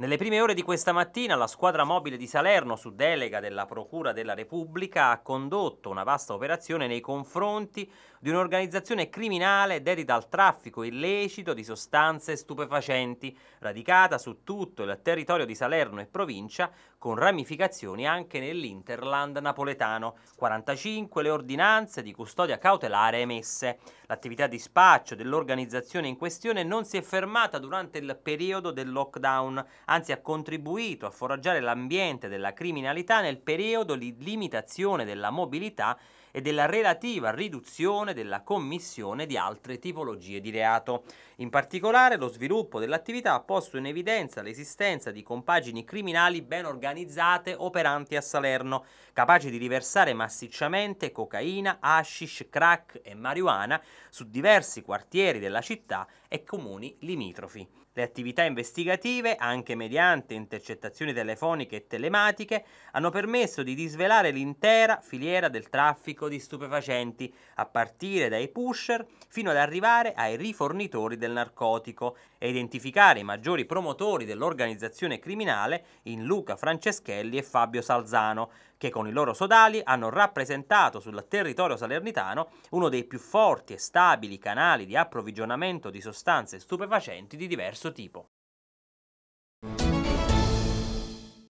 Nelle prime ore di questa mattina la squadra mobile di Salerno, su delega della Procura della Repubblica, ha condotto una vasta operazione nei confronti di un'organizzazione criminale dedita al traffico illecito di sostanze stupefacenti, radicata su tutto il territorio di Salerno e provincia, con ramificazioni anche nell'Interland napoletano. 45 le ordinanze di custodia cautelare emesse. L'attività di spaccio dell'organizzazione in questione non si è fermata durante il periodo del lockdown anzi ha contribuito a foraggiare l'ambiente della criminalità nel periodo di limitazione della mobilità e della relativa riduzione della commissione di altre tipologie di reato. In particolare lo sviluppo dell'attività ha posto in evidenza l'esistenza di compagini criminali ben organizzate operanti a Salerno, capaci di riversare massicciamente cocaina, hashish, crack e marijuana su diversi quartieri della città e comuni limitrofi. Le attività investigative, anche mediante intercettazioni telefoniche e telematiche, hanno permesso di disvelare l'intera filiera del traffico traffico di stupefacenti, a partire dai pusher fino ad arrivare ai rifornitori del narcotico e identificare i maggiori promotori dell'organizzazione criminale in Luca Franceschelli e Fabio Salzano, che con i loro sodali hanno rappresentato sul territorio salernitano uno dei più forti e stabili canali di approvvigionamento di sostanze stupefacenti di diverso tipo.